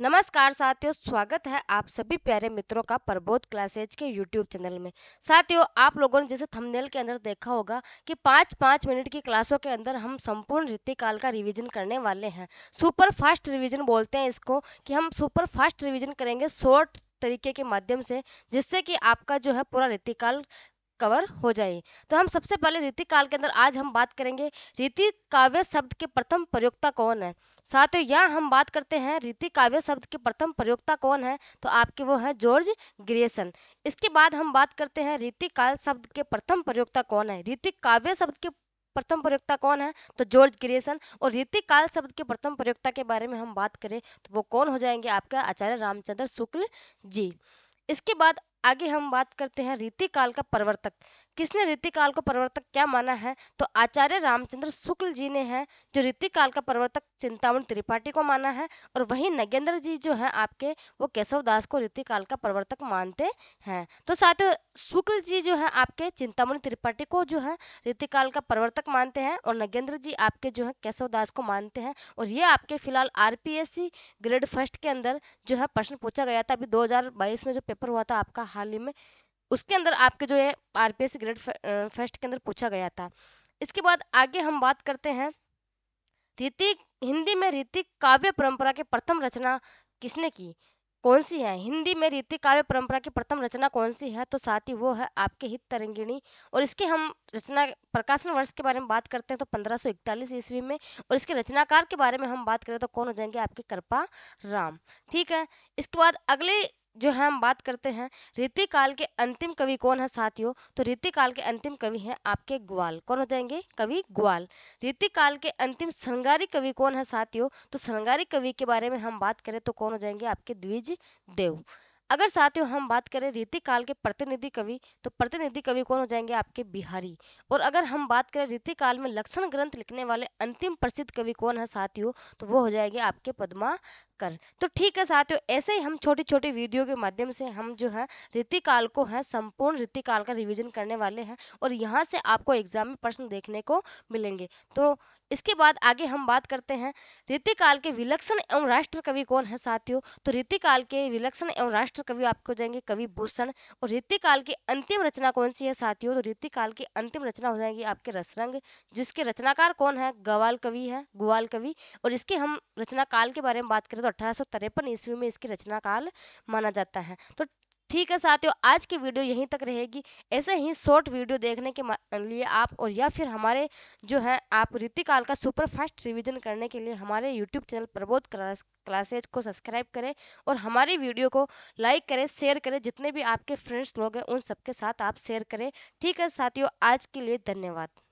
नमस्कार साथियों स्वागत है आप सभी प्यारे मित्रों का प्रबोध क्लासेज के यूट्यूब चैनल में साथियों आप लोगों ने जैसे थंबनेल के अंदर देखा होगा कि पाँच पाँच मिनट की क्लासों के अंदर हम संपूर्ण रीति का रिवीजन करने वाले हैं सुपर फास्ट रिवीजन बोलते हैं इसको कि हम सुपर फास्ट रिवीजन करेंगे शॉर्ट तरीके के माध्यम से जिससे कि आपका जो है पूरा रीतिकाल कवर हो जाए तो हम सबसे पहले रीति काल के अंदर आज हम बात करेंगे रीति काव्य शब्द के प्रथम प्रयोक्ता कौन है साथ ही यहाँ हम बात करते हैं रीति काव्य शब्द के प्रथम प्रयोक्ता कौन है तो आपके वो है जॉर्ज ग्रियसन इसके बाद हम बात करते हैं रीति काल शब्द के प्रथम प्रयोक्ता कौन है रीति काव्य शब्द के प्रथम प्रयोक्ता कौन है तो जॉर्ज ग्रियसन और रीति काल शब्द के प्रथम प्रयोक्ता के बारे में हम बात करें तो वो कौन हो जाएंगे आपका आचार्य रामचंद्र शुक्ल जी इसके बाद आगे हम बात करते हैं रीतिकाल का प्रवर्तक किसने रीतिकाल को प्रवर्तक क्या माना है तो आचार्य रामचंद्र शुक्ल जी ने है जो रीतिकाल का प्रवर्तक चिंतावन त्रिपाठी को माना है और वही नगेंद्र जी जो है आपके वो केशव दास को रीतिकाल का प्रवर्तक मानते हैं तो साथ शुक्ल जी जो है आपके चिंतावन त्रिपाठी को जो है रीतिकाल का प्रवर्तक मानते हैं और नगेंद्र जी आपके जो है केशव दास को मानते हैं और ये आपके फिलहाल आरपीएससी ग्रेड फर्स्ट के अंदर जो है प्रश्न पूछा गया था अभी दो में जो पेपर हुआ था आपका हाल ही में उसके अंदर आपके जो है R P S grade first के अंदर पूछा गया था इसके बाद आगे हम बात करते हैं ऋतिक हिंदी में ऋतिक काव्य परंपरा के प्रथम रचना किसने की कौन सी है हिंदी में रीति काव्य परंपरा की प्रथम रचना कौन सी है तो साथ ही वो है आपके हित तरंगिणी और इसके हम रचना प्रकाशन वर्ष के बारे में बात करते हैं तो 1541 ईस्वी में और इसके रचनाकार के बारे में हम बात करें तो कौन हो जाएंगे आपके कृपा राम ठीक है इसके बाद अगले जो है हम बात करते हैं रीति काल के अंतिम कवि कौन है साथियों तो रीति काल के अंतिम कवि हैं आपके ग्वाल कौन हो जाएंगे कवि ग्वाल रीति काल के अंतिम श्रृंगारी कवि कौन है साथियों तो श्रृंगारी कवि के बारे में हम बात करें तो कौन हो जाएंगे आपके द्विज देव अगर साथियों हम बात करें रीति काल के प्रतिनिधि कवि तो प्रतिनिधि कवि कौन हो जाएंगे आपके बिहारी और अगर हम बात करें रीति काल में लक्षण ग्रंथ लिखने वाले अंतिम प्रसिद्ध कवि कौन है साथियों तो वो हो जाएंगे आपके पद्मा कर तो ठीक है साथियों ऐसे ही हम छोटे छोटे वीडियो के माध्यम से हम जो है रीतिकाल को है संपूर्ण रीतिकाल का रिविजन करने वाले हैं और यहाँ से आपको एग्जाम में प्रश्न देखने को मिलेंगे तो इसके बाद आगे हम बात करते हैं रीतिकाल के विलक्षण एवं राष्ट्र कवि कौन है साथियों तो रीतिकाल के विलक्षण एवं राष्ट्र कवि आपको जाएंगे कवि भूषण और रीतिकाल की अंतिम रचना कौन सी है साथियों तो रीतिकाल की अंतिम रचना हो जाएगी आपके रसरंग जिसके रचनाकार कौन है गवाल कवि है गुवाल कवि और इसके हम रचना काल के बारे में बात करें तो तो अठारह ईस्वी में इसकी रचना काल माना जाता है तो ठीक है साथियों आज की वीडियो यहीं तक रहेगी ऐसे ही शॉर्ट वीडियो देखने के लिए आप और या फिर हमारे जो है आप रितिकाल का सुपर फास्ट रिवीजन करने के लिए हमारे YouTube channel Prabodh class classes को सब्सक्राइब करें और हमारी वीडियो को लाइक करें शेयर करें जितने भी आपके फ्रेंड्स लोग हैं उन सबके साथ आप शेयर करें ठीक है साथियों आज के लिए धन्यवाद